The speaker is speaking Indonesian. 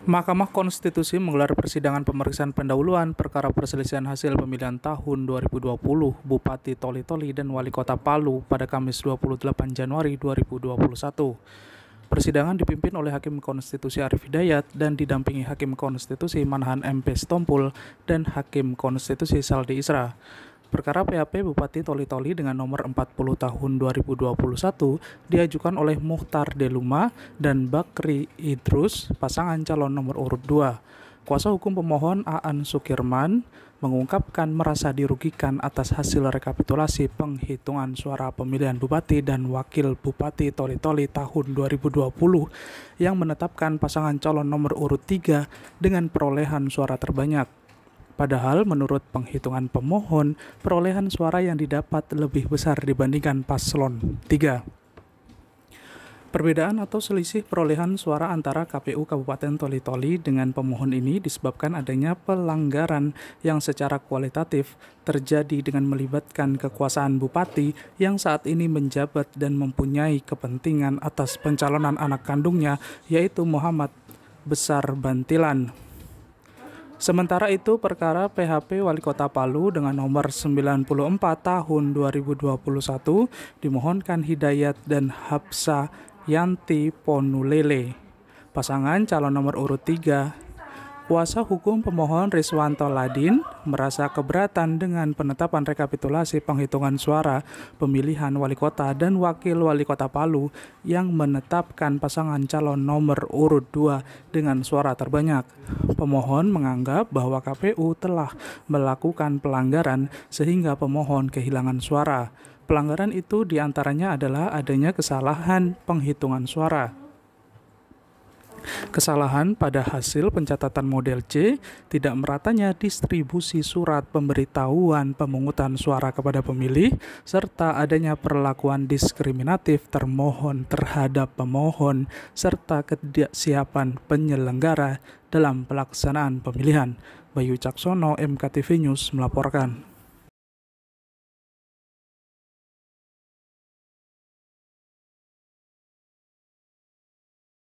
Mahkamah Konstitusi menggelar persidangan pemeriksaan pendahuluan perkara perselisihan hasil pemilihan tahun 2020 Bupati Toli-Toli dan Wali Kota Palu pada Kamis 28 Januari 2021. Persidangan dipimpin oleh Hakim Konstitusi Arif Hidayat dan didampingi Hakim Konstitusi Manahan MP Stompul dan Hakim Konstitusi Saldi Isra. Perkara PHP Bupati Toli-Toli dengan nomor 40 tahun 2021 diajukan oleh Muhtar Deluma dan Bakri Idrus, pasangan calon nomor urut 2. Kuasa hukum pemohon Aan Sukirman mengungkapkan merasa dirugikan atas hasil rekapitulasi penghitungan suara pemilihan bupati dan wakil bupati Toli-Toli tahun 2020 yang menetapkan pasangan calon nomor urut 3 dengan perolehan suara terbanyak. Padahal menurut penghitungan pemohon, perolehan suara yang didapat lebih besar dibandingkan paslon 3. Perbedaan atau selisih perolehan suara antara KPU Kabupaten Toli-Toli dengan pemohon ini disebabkan adanya pelanggaran yang secara kualitatif terjadi dengan melibatkan kekuasaan bupati yang saat ini menjabat dan mempunyai kepentingan atas pencalonan anak kandungnya yaitu Muhammad Besar Bantilan. Sementara itu, perkara PHP Wali Kota Palu dengan nomor 94 tahun 2021 dimohonkan Hidayat dan Hapsa Yanti Ponulele. Pasangan calon nomor urut 3 Kuasa hukum pemohon Riswanto Ladin merasa keberatan dengan penetapan rekapitulasi penghitungan suara pemilihan wali kota dan wakil wali kota Palu yang menetapkan pasangan calon nomor urut 2 dengan suara terbanyak. Pemohon menganggap bahwa KPU telah melakukan pelanggaran sehingga pemohon kehilangan suara. Pelanggaran itu diantaranya adalah adanya kesalahan penghitungan suara. Kesalahan pada hasil pencatatan model C tidak meratanya distribusi surat pemberitahuan pemungutan suara kepada pemilih serta adanya perlakuan diskriminatif termohon terhadap pemohon serta ketidaksiapan penyelenggara dalam pelaksanaan pemilihan. Bayu Caksono, MKTV News melaporkan.